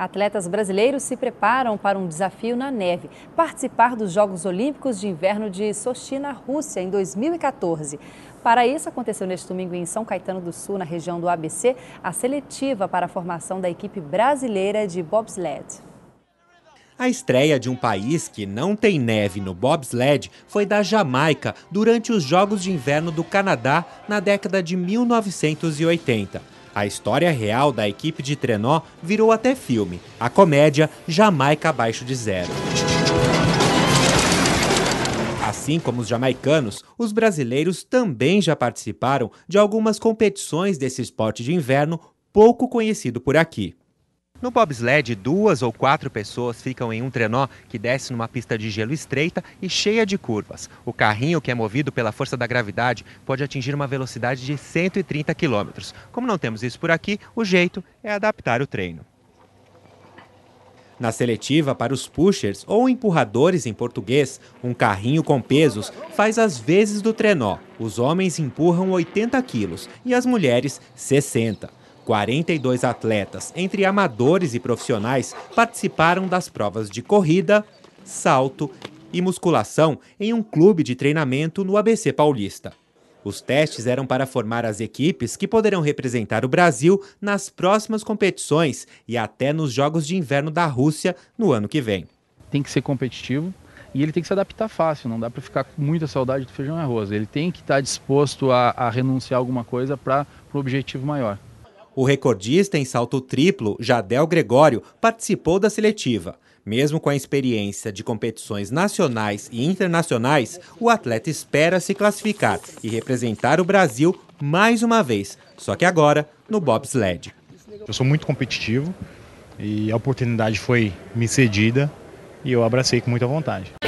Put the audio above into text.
Atletas brasileiros se preparam para um desafio na neve: participar dos Jogos Olímpicos de Inverno de Sochi, na Rússia, em 2014. Para isso, aconteceu neste domingo em São Caetano do Sul, na região do ABC, a seletiva para a formação da equipe brasileira de bobsled. A estreia de um país que não tem neve no bobsled foi da Jamaica durante os Jogos de Inverno do Canadá na década de 1980. A história real da equipe de Trenó virou até filme, a comédia Jamaica Abaixo de Zero. Assim como os jamaicanos, os brasileiros também já participaram de algumas competições desse esporte de inverno pouco conhecido por aqui. No bobsled, duas ou quatro pessoas ficam em um trenó que desce numa pista de gelo estreita e cheia de curvas. O carrinho, que é movido pela força da gravidade, pode atingir uma velocidade de 130 km. Como não temos isso por aqui, o jeito é adaptar o treino. Na seletiva para os pushers ou empurradores em português, um carrinho com pesos faz as vezes do trenó. Os homens empurram 80 quilos e as mulheres 60. 42 atletas, entre amadores e profissionais, participaram das provas de corrida, salto e musculação em um clube de treinamento no ABC Paulista. Os testes eram para formar as equipes que poderão representar o Brasil nas próximas competições e até nos Jogos de Inverno da Rússia no ano que vem. Tem que ser competitivo e ele tem que se adaptar fácil, não dá para ficar com muita saudade do feijão e arroz. Ele tem que estar tá disposto a, a renunciar a alguma coisa para o um objetivo maior. O recordista em salto triplo, Jadel Gregório, participou da seletiva. Mesmo com a experiência de competições nacionais e internacionais, o atleta espera se classificar e representar o Brasil mais uma vez, só que agora no bobsled. Eu sou muito competitivo e a oportunidade foi me cedida e eu abracei com muita vontade.